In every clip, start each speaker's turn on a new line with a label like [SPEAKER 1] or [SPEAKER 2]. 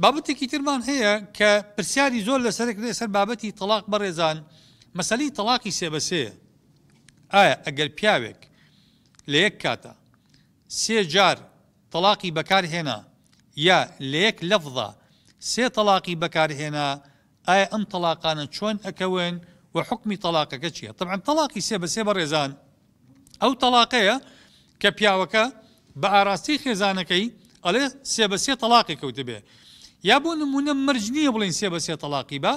[SPEAKER 1] بابەتێکی ترمان هەیە کە پرسیاری زۆر لەسەرێک لەسەر بابەتی تەلاق بەڕێزان مەسەلی تەلاقی سێبەسێ ئایا ئەگەر پیاوێک لە یەک کاتە سێ جار تەلاقی بەکارهێنا یا لە یەک لەفظە سێ تەلاقی بەکارهێنا ئایا ئەم تەلاقانە چۆن ئەکەون و حکمی تەلاقەکە چییە؟ طبعا تەلاقی سێ بەسێ بە ڕێزان ئەو تەلاقەیە کە پیاوەکە بە ئاراستی خێزانەکەی ئەلێ سێ بەسێ تەلاقی کەوتبێ. یا بۆ نمونە مرج نییە بڵین سێ بە سێ تەلاقی بە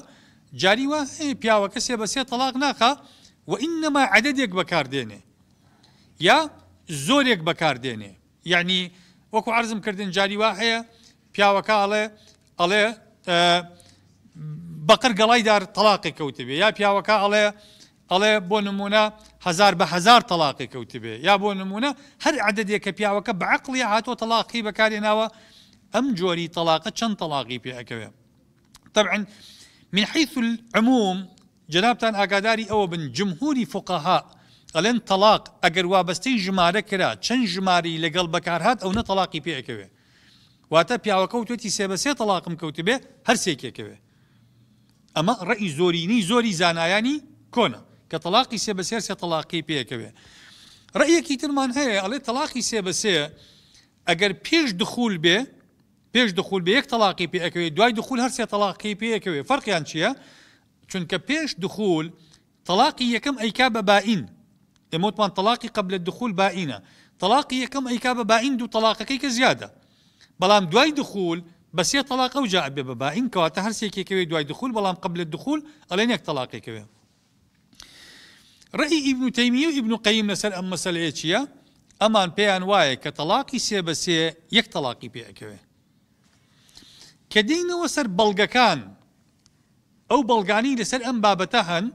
[SPEAKER 1] جاریوە هەیە پیاوەکە سێ بە سێ تەلاق ناخە و ئینەما عددێک بەکاردێنێ یا زۆرێک بەکاردێنێ یعنی وەکو عرزم کردن جاریوا هەیە پیاوەکەڵێ ئەڵێ بەقر گەڵایدار تەلاقی کەوتبێ یا پیاوەکە ئەڵێ ئەڵێ بۆ نمونە هزار بە هزار تەلاقی کەوتبێ یا بۆ نمونە هەر عددێک کە پیاوەکە بەعقلی هاتۆ تەلاقی بەکارێناوە أم جوري طلاقة شن طلاقي پێ ئەەکەوێ طبعا من حيث العموم جنابتان اقاداري او بن جمهوري فقهاء ئەلێن طلاق ئەگەر وابەستەی ژمارە کرا چەند ژماری لەگەڵ بەکارهات ئەو نە تەلاقی پێەکەوێ واتە پیاوەکە و توێتی سێبەسێ تەلاقم کەوتبێ هەر سێکێکەوێ زانا يعني زۆرینی كطلاقي زانایانی کۆنە سي طلاقي سێبەسێر سێ تەلاقی پێەکەوێ ڕێیەکی ترمان هەیە طلاقي تەلاقی سێبەسێ أجر بيش دخول بي بيش دخول بيك طلاقي بي اكوي دواي دخول هەرسێ تەلاقی پێەکەوێت فەرقیان چییە؟ چونکە بيش دخول يكم اي ئەیکا باين اموت من طلاقي قبل الدخول دخول باینە تەلاقی یەکەم ئەیکا بە باین دوو تەلاقەکەی کە زیادە بەڵام دوای دخول بە سێ تەلاق ئەو باين كواتا هرسي كي كوي دواي دخول بلام قبل الدخول دخول ئەلێن طلاقي كوي رأي ابن تيمية وابن قيم نسأل أم مسألة لەسەر ئەم مەسلەیە چییە؟ ئەمان پێیان وایە کە تەلاقی کە دینەوە سەر بەڵگەکان ئەو بەڵگانی لەسەر ئەم بابەتە هەن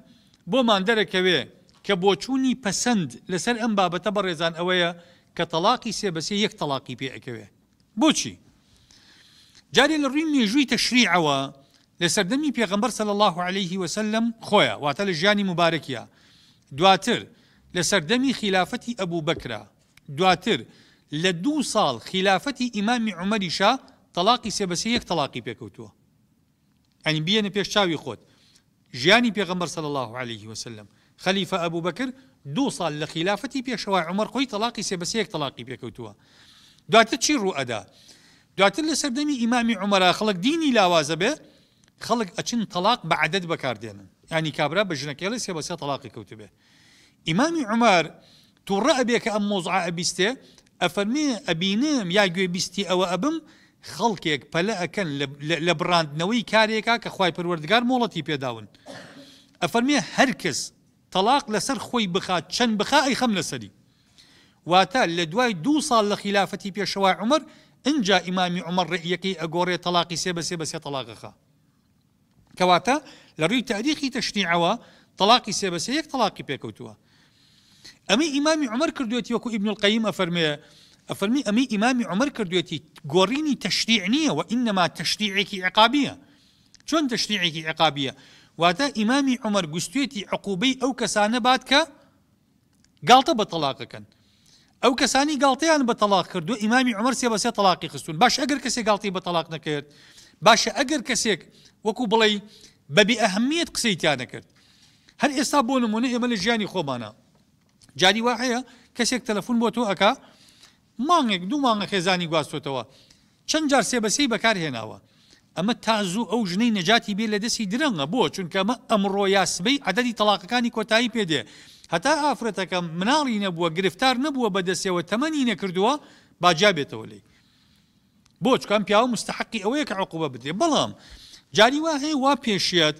[SPEAKER 1] بۆمان دەرەکەوێ کە بۆچوونی پەسەند لەسەر ئەم بابەتە بە ڕێزان ئەوەیە کە تەلاقی سێبەسێ یەک تەلاقی پێەکەوێ بۆچی جارێ لە ڕووی مێژووی تەشریعەوە لە سەردەمی پێغمبەر سەل الله عليه وسلم خۆیە واتە لە ژیانی مبارەکیە دواتر لە سەردەمی خلافەتی ئەبوو بکرا دواتر لە دوو ساڵ خلافەتی ئیمامی عمەریشا سی سێبەسی یک طلاقی پێکەوتووە ئەنی بیەنە پێش چاوی خود جانی پیغمبر صلی الله عليه وسلم خەلیفە ابو بکر دو سال لە خلافەتی پێشەوە عمر سی تەلاقی یک طلاقی پێکەوتووە دواتە چی ڕوئەدا دواتر لە سەردەمی امام عمر خلق دینی لاوازە بێ خەڵک ئەچن تەلاق بە عادت بەکاردێنن ینی کابرا بە ژنەکەڵی سێبەسە تەلاقی کەوت بێ ئیمامی عمەر تووڕە ئەبێ کە ئەم مۆزع ئەبیستێ ئەفەرمێ ئەبینم یا گوێ بیستی خەڵکێک پەلە ئەەکەن لە براندنەوەی کارێکا کە خی پروەردگار مۆڵەتی پێداون ئەفەرمێ هەرکەس تەلاق لەسەر خۆی بخات چەند بخا ئەی خەم لەسەری واتە لە دوای دو ساڵ لە خلافەتی پێشەوە عمر ئەجا ئیمامی عمر ڕێیەکەی ئەگۆڕێ تەلاقی سێ بەسێ بەسێ تەلاقەخە کەواتە لە ڕووی تاریخی تەشتیعەوە تەلاقی سێ بەسێ یەک تەلاقی پێکەوتووە ئەمە ئیمامی عمر کردوێتی وەکو ئیبن القیم ئەفەرمێ أفرمي أمي إمامي عمر كردوتي قوريني تشريعنية وإنما تشريعك عقابية شون تشريعك عقابية واتا إمام عمر قستويتي عقوبي أو كسانة باتك قالت بطلاقك أو كساني قالت يعني بطلاق كردو إمام عمر سيبا سي طلاقي خستون باش أقر كسي قالتي بطلاق نكرت باش أقر كسيك وكو بلي ببي أهمية قسيتي أنا كرت هل إصابون من الجاني خوبانا جاني واحدة كسيك تلفون بوتو أكا مانگێک دوو مانگە خێزانی گواستۆتەوە چەند جار سێبەسی بەکارهێناوە ئەمە تازوو ئەو ژنەی نەجاتی بێ لە دەستی درەنگە بۆ چونکەمە ئەمڕۆ یاسبەی عدەدی تەلاقەکانی کۆتایی پێدێ هەتا ئافرەتەکە مناڵی نەبووە گرفتار نەبووە بەدەستەوە تەمەنی نەکردووە باجا بێتەوە لی بۆ چکان پیاوە مستحقی ئەوەیە کە عقوبە بدێ بەڵام جاری وا هەیە وا پێشیەت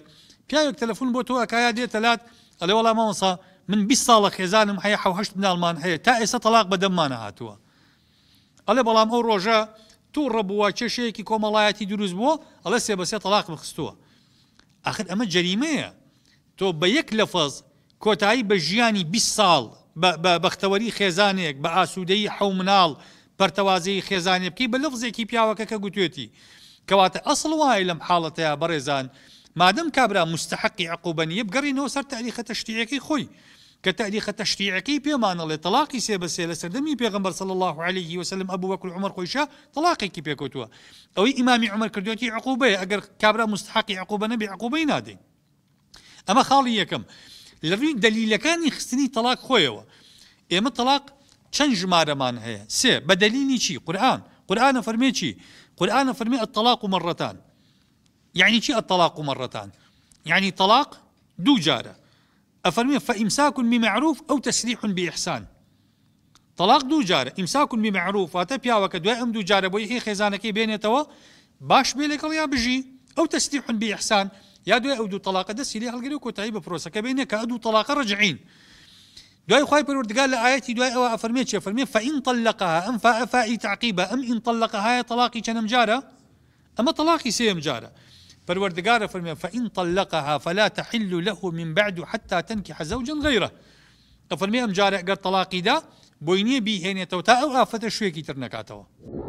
[SPEAKER 1] پیاوێک تەلەفون بۆ تۆ ئەکایا دێتە لات ئەلێ وەڵام مەوەسا من 20 ساڵە خێزانم هەیە حوهشت مناڵمان هەیە تا ئێستا تەلاق بەدەممانە هاتووە ئەلێ بەڵام ئەو ڕۆژە تو ڕەبووە چێشەیەکی کۆمەڵایەتی دروست بووە ئەلە سێ بەسێ تەلاق بخستووە ئەخر ئەمە جەریمەیە تۆ بە یەک لە فەز کۆتایی بە ژیانی 20 ساڵ بەختەوەری خێزانێک بە ئاسوودەی حو مناڵ پەرتەوازەی خێزانێ بکەی بە لەفزێکی پیاوەکە کە گوتوێتی کەواتە ئەسڵ وایە لەم حاڵەتەیە بەڕێزان مادەم کابرا مستحقی عقوبەنیە بگەڕینەوە سەر تاریخە تەشتیەکەی خۆی کە تاریخە تەشریعەکەی پێمانەڵێ تەلاقی سێبەسێ لە سەردەمی بيغمبر صلى الله عليه وسلم أبو بكر عمر طلاقي كي بيكوتوا أو إمامي عمر كردوتي عقوبة أقر كابرا مستحق عقوبة نبي عقوبة نادي أما خالي یەکەم لە دليل كان يخصني طلاق خويو إما تەلاق چەند ژمارەمان هەیە سێ بەدەلینی چی قورآن قرآن قرآن قران قورآە فەرمی ئەتەلاق و مەڕەتان یعنی چی ئەتەلاق الطلاق مەڕەتان یعنی تەلاق دوو أفرمي فإمساك بمعروف أو تسريح بإحسان طلاق دوو إمساك بمعروف واتا پیاوەکە دوای أم دو جار بويحي خزانك بين توا باش بيلك يا بجي أو تسريح بإحسان يا دو أو دو طلاق تەلاقە دەسیری هەلگەری و کۆتایی بە فرۆسەکە بینێ کە ئە دوو تەلاقە ڕجعین دوای خی لآياتي دو أي أو ئەوە شي چێ فإن طلقها أم فأفائي تعقيبها أم إن طلقها يا طلاقي كنم جارة أما طلاقي سيم جارة فالوردقار فرمي فإن طلقها فلا تحل له من بعد حتى تنكح زوجا غيره فرمي أم جارع قر طلاقي دا بوينيه بيهينيته تا أو شوية كي ترنكاتوا